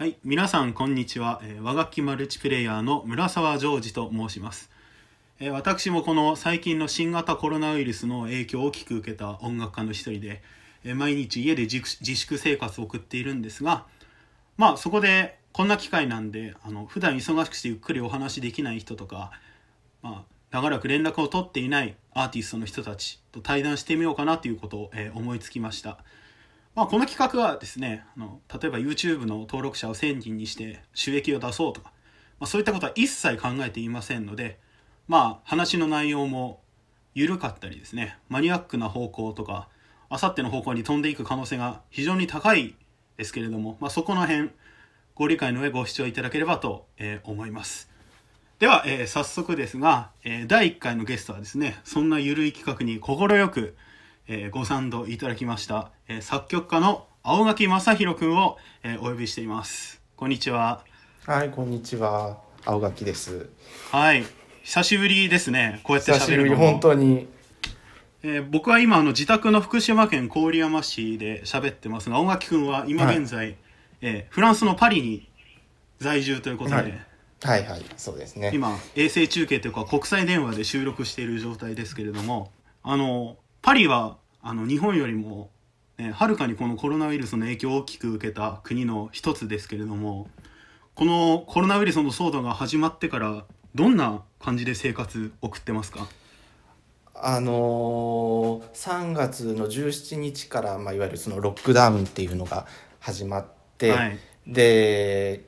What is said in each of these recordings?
はい、皆さんこんにちは、えー、和楽器マルチプレイヤーの村沢ジョージと申します、えー、私もこの最近の新型コロナウイルスの影響を大きく受けた音楽家の一人で、えー、毎日家で自粛生活を送っているんですがまあそこでこんな機会なんであの普段忙しくしてゆっくりお話できない人とか、まあ、長らく連絡を取っていないアーティストの人たちと対談してみようかなということを、え思いつきました。まあ、この企画はですねあの例えば YouTube の登録者を1000人にして収益を出そうとか、まあ、そういったことは一切考えていませんので、まあ、話の内容も緩かったりですねマニアックな方向とかあさっての方向に飛んでいく可能性が非常に高いですけれども、まあ、そこの辺ご理解の上ご視聴いただければと、え思います。では、えー、早速ですが、え第1回のゲストはですね、そんな緩い企画に快くえー、ご賛同いただきました、えー、作曲家の青垣正弘君を、えー、お呼びしています。こんにちは。はい、こんにちは。青垣です。はい、久しぶりですね。こうやって喋るの本当に。えー、僕は今あの自宅の福島県郡山市で喋ってますが、青垣君は今現在、はい、えー、フランスのパリに在住ということで。はいはいはいそうですね今衛星中継というか国際電話で収録している状態ですけれどもあのパリはあの日本よりも、はるかにこのコロナウイルスの影響を大きく受けた国の一つですけれどもこのコロナウイルスの騒動が始まってからどんな感じで生活送ってますかあのー、3月の17日から、まあ、いわゆるそのロックダウンっていうのが始まって、はい、で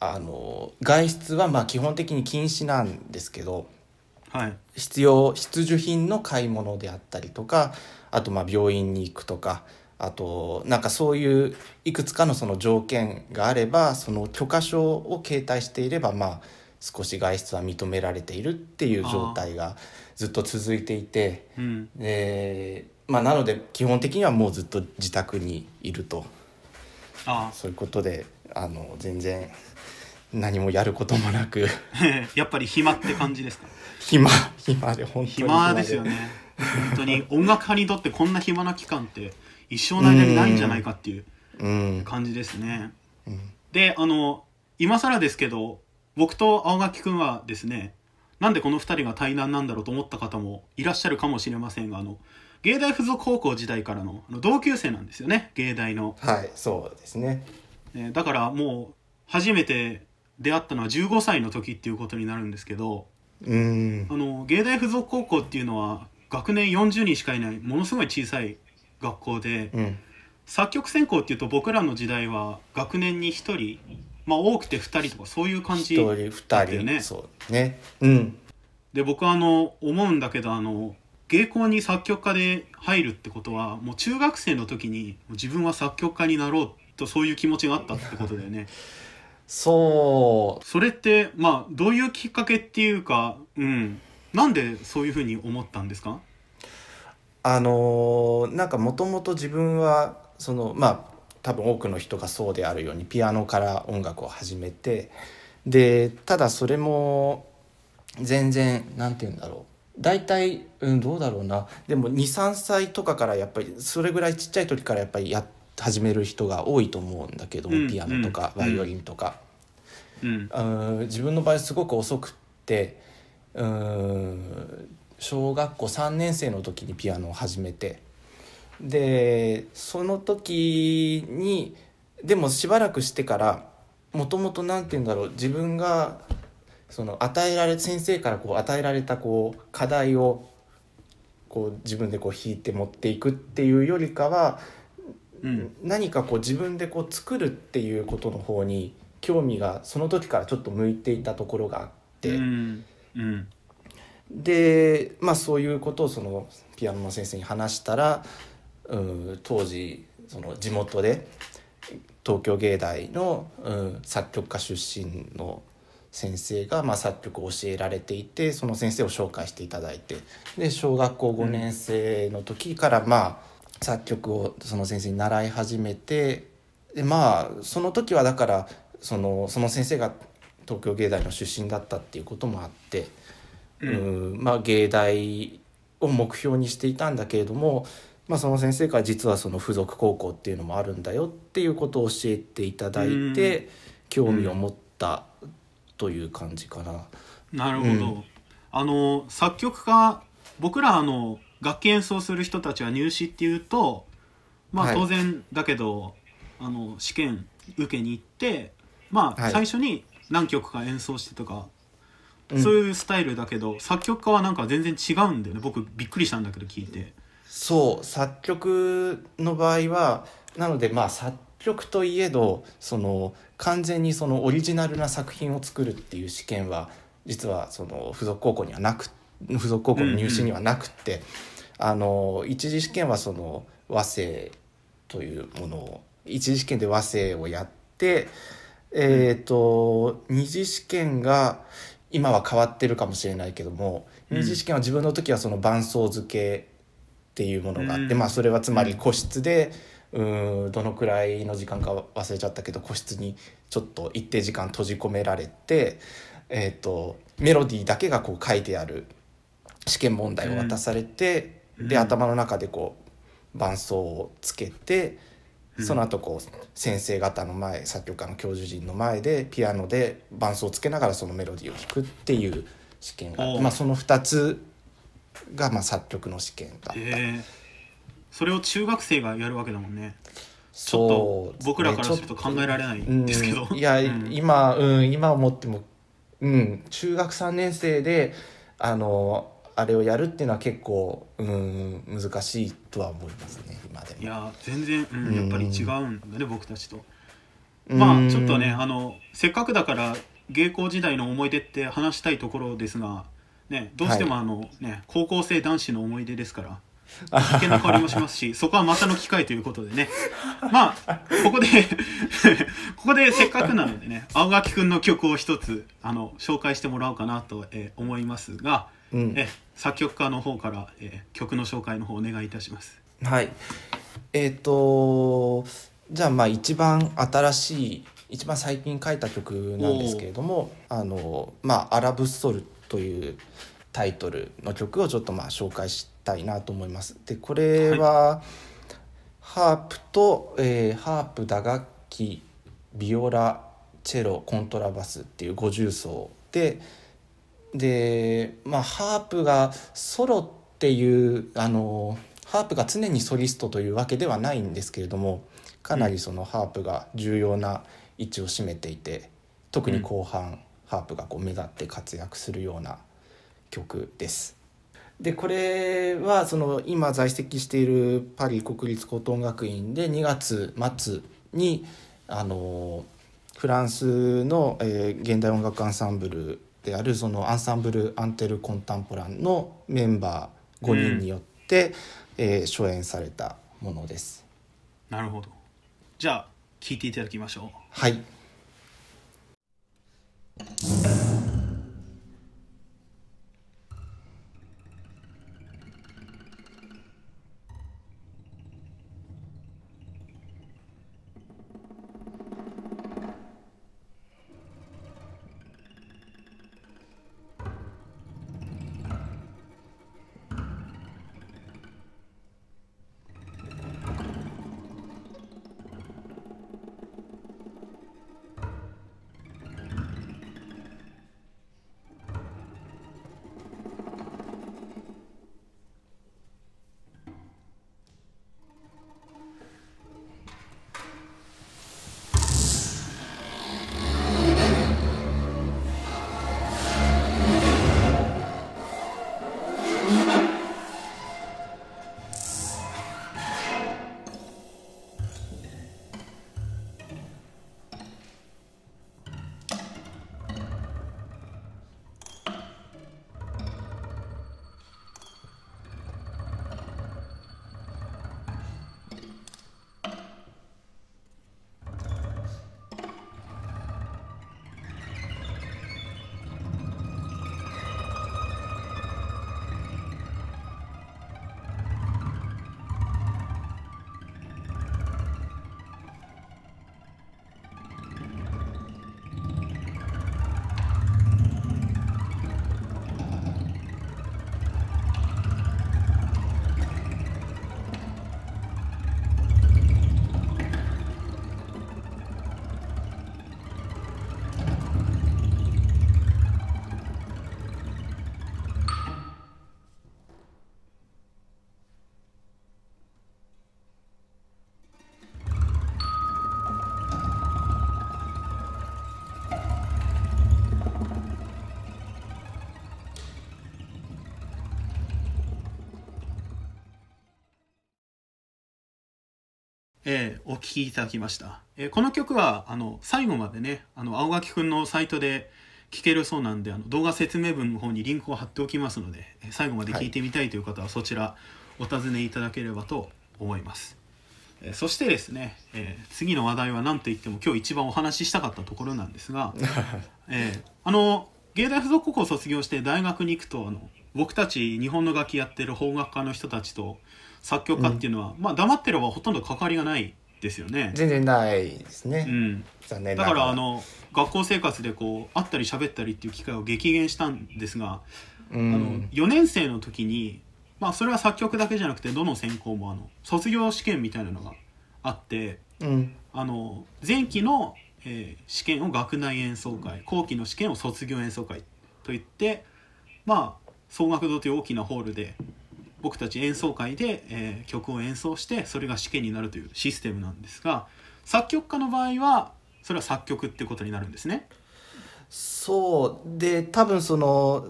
あのー、外出はまあ基本的に禁止なんですけど必要必需品の買い物であったりとかあとまあ病院に行くとかあとなんかそういういくつかのその条件があればその許可証を携帯していればまあ少し外出は認められているっていう状態がずっと続いていて、うん、えー、まあ、なので基本的にはもうずっと自宅にいるとあそういうことであの全然何もやることもなく やっぱり暇って感じですか暇暇で本当に暇ですよね本当に音楽家にとってこんな暇な期間って一生の間にないんじゃないかっていう感じですね、うんうん、であの今更ですけど僕と青垣君はですねなんでこの2人が対談なんだろうと思った方もいらっしゃるかもしれませんがあの芸大附属高校時代からの同級生なんですよね芸大のはいそうですね、ね、だからもう初めて出会ったのは15歳の時っていうことになるんですけどうんあの芸大附属高校っていうのは学年40人しかいないものすごい小さい学校で、うん、作曲専攻っていうと僕らの時代は学年に1人、まあ、多くて2人とかそういう感じだったよね。そうねうん、で僕はあの思うんだけどあの芸校に作曲家で入るってことはもう中学生の時に自分は作曲家になろうとそういう気持ちがあったってことだよね。そう。それって、まあ、どういうきっかけっていうか、うん。なんでそういうふうに思ったんですかあのー、なんかもともと自分は、その、まあ、多分多くの人がそうであるようにピアノから音楽を始めてでただそれも全然何て言うんだろう大体、うん、どうだろうなでも23歳とかからやっぱりそれぐらいちっちゃい時からやっぱりや始める人が多いと思うんだけどうん、ピアノとかバイオリンとか。うん自分の場合すごく遅くってうん小学校3年生の時にピアノを始めてでその時にでもしばらくしてからもともと何て言うんだろう自分がその与えられ先生からこう与えられたこう課題をこう自分でこう引いて持っていくっていうよりかは、うん、何かこう自分でこう作るっていうことの方に興味がその時からちょっと向いていたところがあって、うんうん、で、まあ、そういうことをそのピアノの先生に話したらうん当時その地元で東京芸大の、うん、作曲家出身の先生が、まあ、作曲を教えられていてその先生を紹介していただいてで小学校5年生の時から、まあ、作曲をその先生に習い始めてでまあその時はだからそのその先生が東京芸大の出身だったっていうこともあって、うん、うんまあ、芸大を目標にしていたんだけれども、まあ、その先生が実はその付属高校っていうのもあるんだよっていうことを教えていただいて、興味を持ったという感じかな。うん、なるほど、うん、あの作曲家僕らあの楽器演奏する人たちは入試っていうとまあ当然だけど、はい、あの試験受けに行ってまあ、最初に何曲か演奏してとか、そういうスタイルだけど、作曲家はなんか全然違うんだよね僕びっくりしたんだけど聞いて。そう作曲の場合はなのでまあ作曲といえどその完全にそのオリジナルな作品を作るっていう試験は実はその付属高校にはなく付属高校の入試にはなくって、うんうん、あの一次試験はその和声というものを一次試験で和声をやって。えっ、ー、と、二次試験が今は変わってるかもしれないけども、うん、二次試験は自分の時はその伴奏付けっていうものがあって、うん、まあそれはつまり個室で、うん、どのくらいの時間か忘れちゃったけど個室にちょっと一定時間閉じ込められて、えーと、とメロディーだけがこう書いてある試験問題を渡されて、で頭の中でこう伴奏をつけて。その後こう先生方の前作曲家の教授陣の前でピアノで伴奏をつけながらそのメロディーを弾くっていう試験があって、まあ、その2つがまあ作曲の試験だった、えー、それを中学生がやるわけだもんねちょっと僕らからすると考えられないんですけど、ねいや、うん、今、うん、今思っても、うん、中学3年生であのあれをやるっていうのは結構うん難しいとは思いますね今でもいや全然、うん、やっぱり違うんだね、僕たちとまあちょっとねあのせっかくだから芸行時代の思い出って話したいところですが、ね、どうしてもあの、はい、ね、高校生男子の思い出ですから危のなわりもしますし そこはまたの機会ということでねまあここで ここでせっかくなのでね青垣君の曲を一つあの紹介してもらおうかなと、え思いますが、うん、え作曲家の方から、えー、曲の紹介の方お願いいたします。はいえーと、じゃあまあ一番新しい一番最近書いた曲なんですけれども「あのまあ、アラブソル」というタイトルの曲をちょっとまあ紹介したいなと思います。でこれは、はい、ハープと、えー、ハープ打楽器ビオラチェロコントラバスっていう50奏で。で、まあ、ハープがソロっていうあのハープが常にソリストというわけではないんですけれどもかなりそのハープが重要な位置を占めていて特に後半、うん、ハープがこう目立って活躍するような曲です。でこれはその今在籍しているパリ国立高等音楽院で2月末にあのフランスの、えー、現代音楽アンサンブルであるそのアンサンブル・アンテル・コンタンポランのメンバー5人によって、うん、えー、初演されたものです。なるほどじゃあ聞いていただきましょう。はいお聴きいただきました。えー、この曲は、あの、最後までね、あの、青垣くんのサイトで聴けるそうなんで、あの動画説明文の方にリンクを貼っておきますので、え最後まで聴いてみたいという方は、そちら、お尋ねいただければと思います。えー、そしてですね、えー、次の話題は何といっても今日一番お話ししたかったところなんですが、えあの、芸大附属高校を卒業して大学に行くと、あの、僕たち日本の楽器やってる邦楽家の人たちと作曲家っていうのは、うん、まあ黙ってればほとんど関わりがないですよね全然ないですね、うん、残念だからあの学校生活でこう会ったり喋ったりっていう機会を激減したんですが、うん、あの4年生の時に、まあ、それは作曲だけじゃなくてどの専攻もあの卒業試験みたいなのがあって、うん、あの前期の、えー、試験を学内演奏会、後期の試験を卒業演奏会といってまあ総額堂という大きなホールで僕たち演奏会で、えー、曲を演奏してそれが試験になるというシステムなんですが作曲家の場合はそれは作曲ってことになるんですね。そうで多分その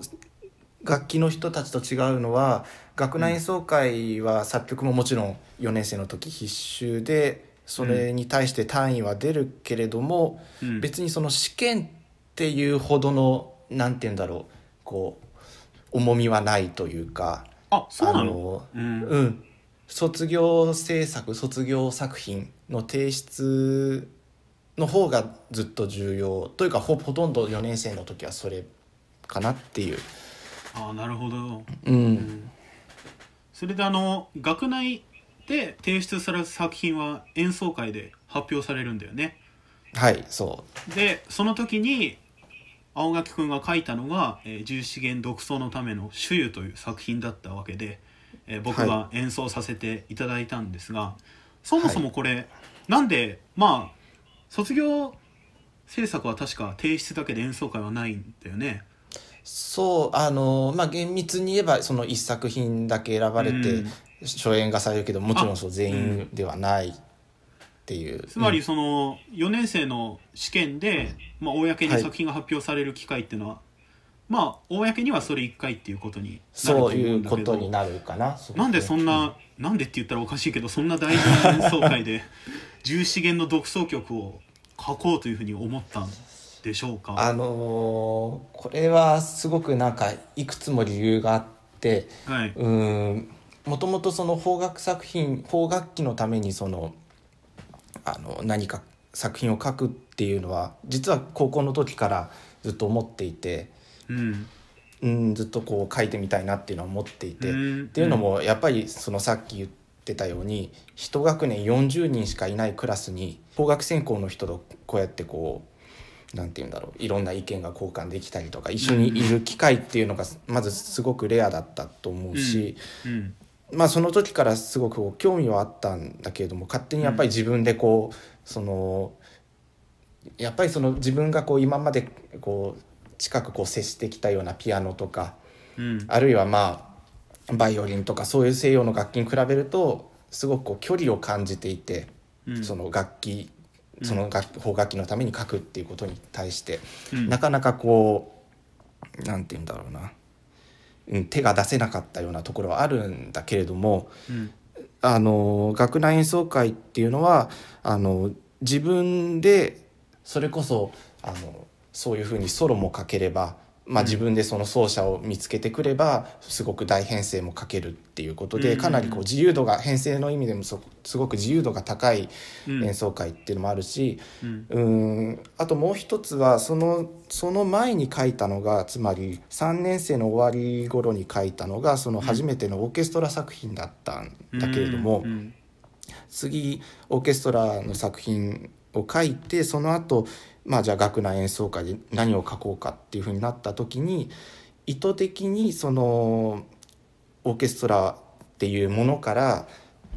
楽器の人たちと違うのは学内演奏会は作曲ももちろん4年生の時必修でそれに対して単位は出るけれども、うん、別にその試験っていうほどの何て言うんだろうこう重みはないというかあそうなの、うん、うん、卒業制作卒業作品の提出の方がずっと重要というかほほとんど4年生の時はそれかなっていう。あなるほど、うん、うん、それであの学内で提出される作品は演奏会で発表されるんだよね。はいそうでその時に青垣君が書いたのが「えー、重資源独創のための主湯」という作品だったわけで、えー、僕が演奏させていただいたんですが、はい、そもそもこれ、はい、なんでまあ卒業制作は確か提出だけで演奏会はないんだよね。そうあのまあ厳密に言えばその1作品だけ選ばれて初演がされるけどもちろんそう全員ではないっていう。つまりその4年生の試験で、まあ、公に作品が発表される機会っていうのは、はい、まあ公にはそれ1回っていうことになると思うんだけどそういうことになるかな。なんでそんな、うん、なんでって言ったらおかしいけどそんな大事な演奏会で1資源の独奏曲を書こうというふうに思ったんでしょうかあのー、これはすごくなんかいくつも理由があって、はい、うんもともとその邦楽作品邦楽器のためにそのあの何か作品を書くっていうのは実は高校の時からずっと思っていて、うん、うん、ずっとこう書いてみたいなっていうのは思っていて、うん、っていうのもやっぱりそのさっき言ってたように1学年40人しかいないクラスに法学専攻の人とこうやってこう。何て言うんだろういろんな意見が交換できたりとか一緒にいる機会っていうのがまずすごくレアだったと思うし、うんまあ、その時からすごく興味はあったんだけれども勝手にやっぱり自分でこう、うん、そのやっぱりその自分がこう今までこう近くこう接してきたようなピアノとか、うん、あるいはまあバイオリンとかそういう西洋の楽器に比べるとすごくこう距離を感じていて、うん、その楽器その楽邦楽器のために書くっていうことに対して、なかなかこう何て言うんだろうな手が出せなかったようなところはあるんだけれども、うん、あの学内演奏会っていうのはあの自分でそれこそあのそういうふうにソロもかければまあ、自分でその奏者を見つけてくればすごく大編成も書けるっていうことでかなりこう自由度が編成の意味でもすごく自由度が高い演奏会っていうのもあるしうんあともう一つはそのその前に書いたのがつまり3年生の終わり頃に書いたのがその初めてのオーケストラ作品だったんだけれども次オーケストラの作品を書いてその後まあじゃあ楽な演奏会で何を書こうかっていうふうになった時に意図的にそのオーケストラっていうものから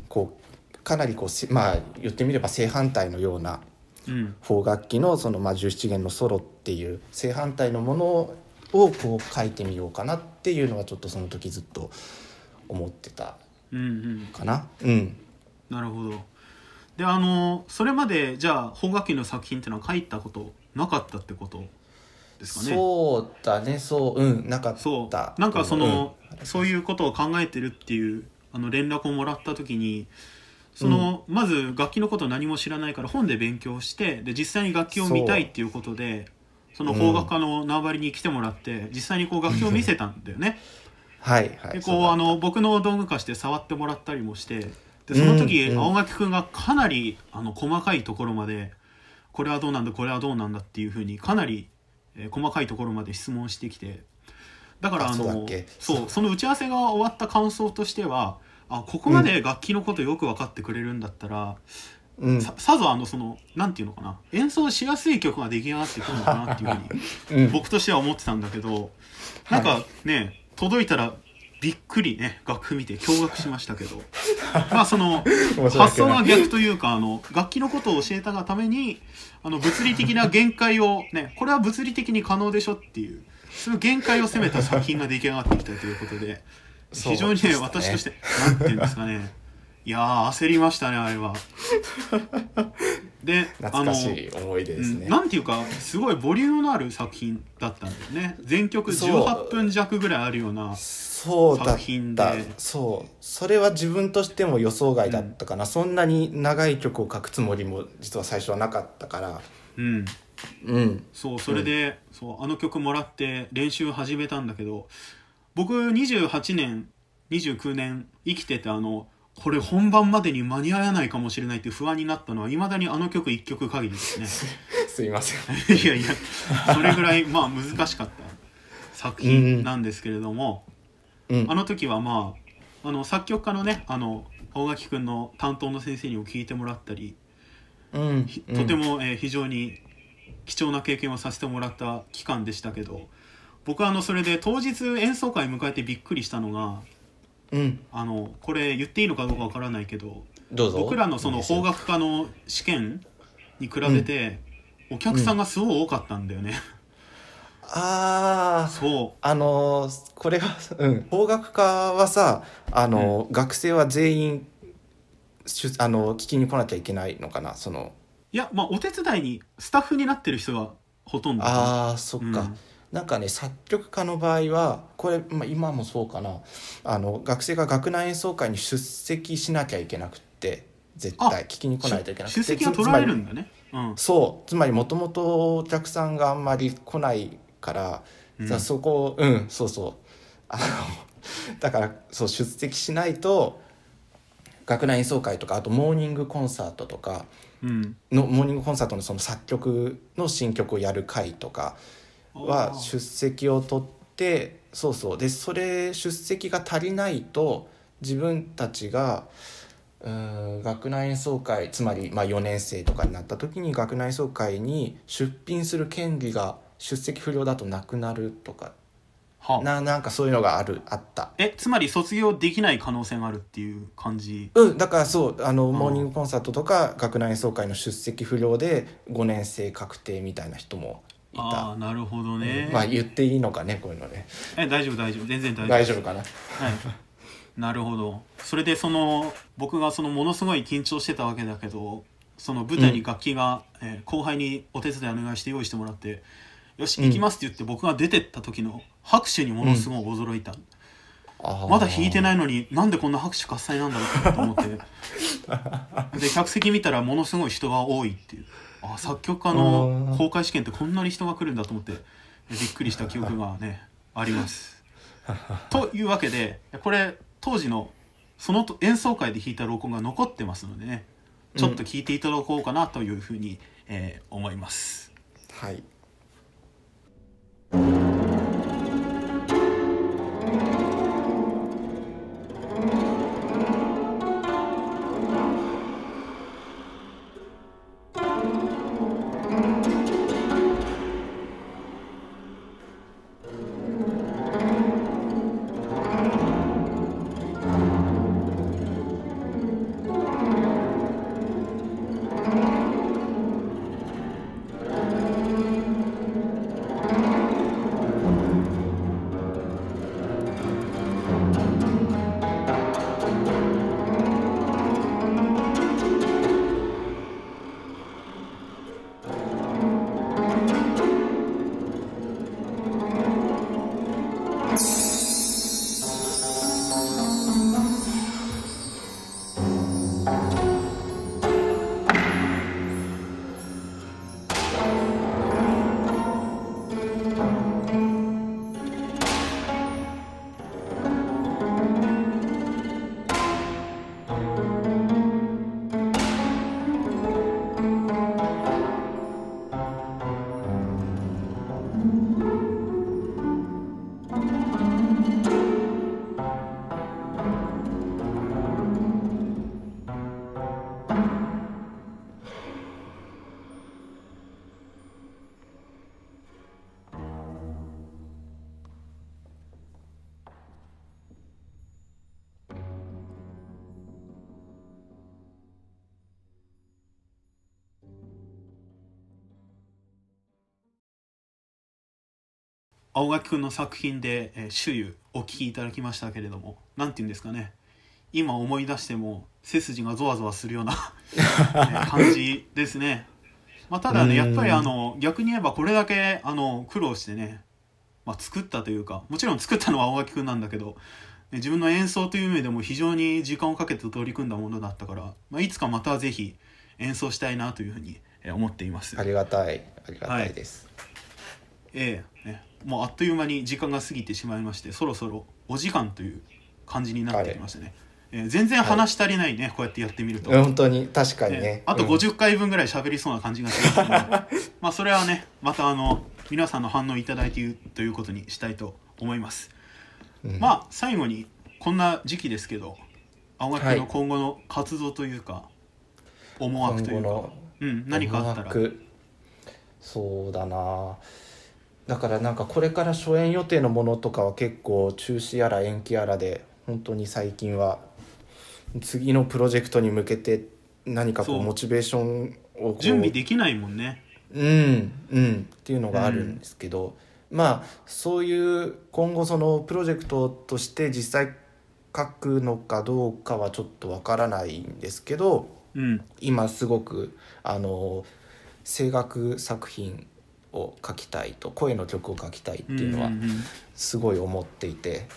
こうかなりこうまあ言ってみれば正反対のような方楽器のそのまあ17弦のソロっていう正反対のものをこう書いてみようかなっていうのはちょっとその時ずっと思ってたかな。うん、うん、なるほどであのそれまでじゃあ邦楽器の作品っていうのは書いたことなかったってことですかねそうだねそううんなかったそうなんかその、うん、そういうことを考えてるっていうあの連絡をもらった時にその、うん、まず楽器のこと何も知らないから本で勉強してで実際に楽器を見たいっていうことでその邦楽家の縄張りに来てもらって、うん、実際にこう楽器を見せたんだよね。はい、はい、でこうあの僕の道具化して触ってもらったりもしてでその時、青垣君がかなりあの細かいところまでこれはどうなんだこれはどうなんだっていうふうにかなり、えー、細かいところまで質問してきてだからあのそうその打ち合わせが終わった感想としてはあここまで楽器のことよく分かってくれるんだったら、うん、ささぞあのそのなんていうのかな演奏しやすい曲が出来上がってくるのかなっていうふうに、僕としては思ってたんだけど、なんかね、はい、届いたらびっくりね楽譜見て驚愕しましたけど まあその発想が逆というかあの楽器のことを教えたがためにあの物理的な限界をねこれは物理的に可能でしょっていうその限界を攻めた作品が出来上がってきたということで非常にね、ね、私として何て言うんですかねいや焦りましたねあれは。で懐かしい思い出ですね、なんていうかすごいボリュームのある作品だったんですね全曲18分弱ぐらいあるような。そうだったそうそれは自分としても予想外だったかな、うん、そんなに長い曲を書くつもりも実は最初はなかったからうん、うん、そうそれで、うん、そうあの曲もらって練習始めたんだけど僕28年29年生きててあのこれ本番までに間に合わないかもしれないって不安になったのはいまだにあの曲1曲限りですね すいませんいやいやそれぐらいまあ難しかった作品なんですけれども、うんうん、あの時はまああの作曲家のねあの青垣君の担当の先生にも聞いてもらったり、うん、とても、えー、非常に貴重な経験をさせてもらった期間でしたけど僕はあのそれで当日演奏会迎えてびっくりしたのが、うん、あのこれ言っていいのかどうかわからないけど僕らのその法学科の試験に比べて、お客さんがすごい多かったんだよね。ああそうあのこれは、うん、法学科はさあの学生は全員しゅあの聞きに来なきゃいけないのかなそのいやまあお手伝いにスタッフになってる人がほとんどああそっか、うんなんかね作曲家の場合はこれ、まあ、今もそうかなあの学生が学内演奏会に出席しなきゃいけなくって絶対聞きに来ないといけなくて出席が取られるんだね、うん、そうつまりもともとお客さんがあんまり来ないから、うん、そこうんそうそうあの だからそう出席しないと学内演奏会とかあとモーニングコンサートとかの、うん、モーニングコンサートのその作曲の新曲をやる会とかは出席を取ってそうそうでそれ出席が足りないと自分たちがうん学内演奏会つまりまあ4年生とかになった時に学内演奏会に出品する権利が出席不良だとなくなるとか、はあ、ななんかそういうのがあるあったえつまり卒業できない可能性があるっていう感じうんだからそうあの、うん、モーニングコンサートとか学内演奏会の出席不良で5年生確定みたいな人もいたあなるほどね、うん、まあ言っていいのかねこういうのねえ大丈夫大丈夫全然大丈夫大丈夫かな、はい、なるほどそれでその僕がそのものすごい緊張してたわけだけどその舞台に楽器が、うん、えー、後輩にお手伝いお願いして用意してもらってよし行きますって言って僕が出てった時の拍手にものすごい驚いた、まだ弾いてないのになんでこんな拍手喝采なんだろうと思って で客席見たらものすごい人が多いっていうあ作曲家の公開試験ってこんなに人が来るんだと思ってびっくりした記憶がねあります。というわけでこれ当時のその演奏会で弾いた録音が残ってますのでねちょっと聞いていただこうかなというふうに、うん、えー、思います。はい青垣君の作品で「えー、周お聴きいただきましたけれども何て言うんですかね今思い出しても背筋がゾワゾワするような 感じですね。まあ、ただねやっぱりあの逆に言えばこれだけあの苦労してね、まあ、作ったというかもちろん作ったのは青垣君なんだけど、ね、自分の演奏という面でも非常に時間をかけて取り組んだものだったから、まあ、いつかまた是非演奏したいなというふうに思っています。ありがたいありがたいです。はいええもうあっという間に時間が過ぎてしまいましてそろそろお時間という感じになってきましたね、えー、全然話足りないね、はい、こうやってやってみると本当に確かにね、えー、あと50回分ぐらい喋りそうな感じがしますのうん、まあそれはねまたあの皆さんの反応いいているということにしたいと思います、うん、まあ最後にこんな時期ですけど青学の今後の活動というか、はい、思惑というか、うん、何かあったらそうだなだからなんかこれから初演予定のものとかは結構中止やら延期やらで本当に最近は次のプロジェクトに向けて何かこうモチベーションを準備できないもんねうんうんっていうのがあるんですけど、うん、まあそういう今後そのプロジェクトとして実際書くのかどうかはちょっとわからないんですけど、うん、今すごくあの声楽作品を書きたいと声の曲を書きたいっていうのはすごい思っていて、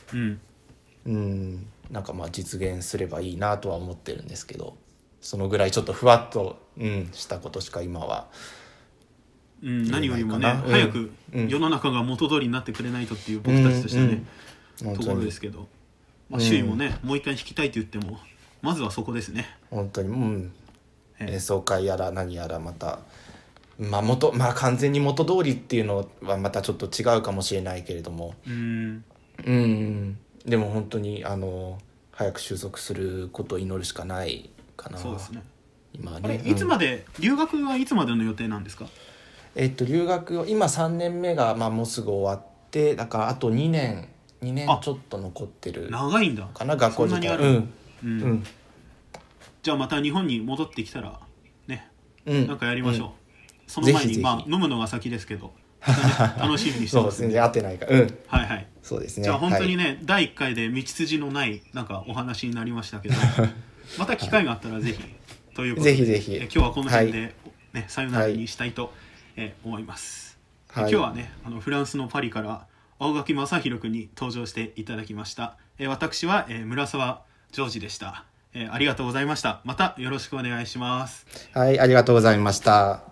うん、なんかまあ実現すればいいなとは思ってるんですけどそのぐらいちょっとふわっと、うん、したことしか今は。うん、何よりもね、うん、早く世の中が元通りになってくれないとっていう僕たちとしてね、うんうん、ところですけど、まあ、周囲もね、もう一回弾きたいと言ってもまずはそこですね。本当に、うん、演奏会やら何やらまたまあ元まあ、完全に元通りっていうのはまたちょっと違うかもしれないけれどもうんうんでも本当にあの早く収束することを祈るしかないかなそうですね今ねいつまで、うん、留学はいつまでの予定なんですかえっと留学を今3年目が、まあ、もうすぐ終わってだからあと2年2年ちょっと残ってる長いんだかな学校時代うんうん、うん、じゃあまた日本に戻ってきたらね、うん、なんかやりましょう、うんその前にまあ飲むのが先ですけど 楽しみにしてますそうですね合ってないかうんはいはいそうですねじゃあ本当にね、はい、第1回で道筋のないなんかお話になりましたけど また機会があったらぜひということでぜひぜひ今日はこの辺でね、はい、さよならにしたいと、え思います、はい、今日はねあのフランスのパリから青垣正弘君に登場していただきました、え私は、え村沢ジョージでした、えありがとうございましたまたよろしくお願いしますはいありがとうございました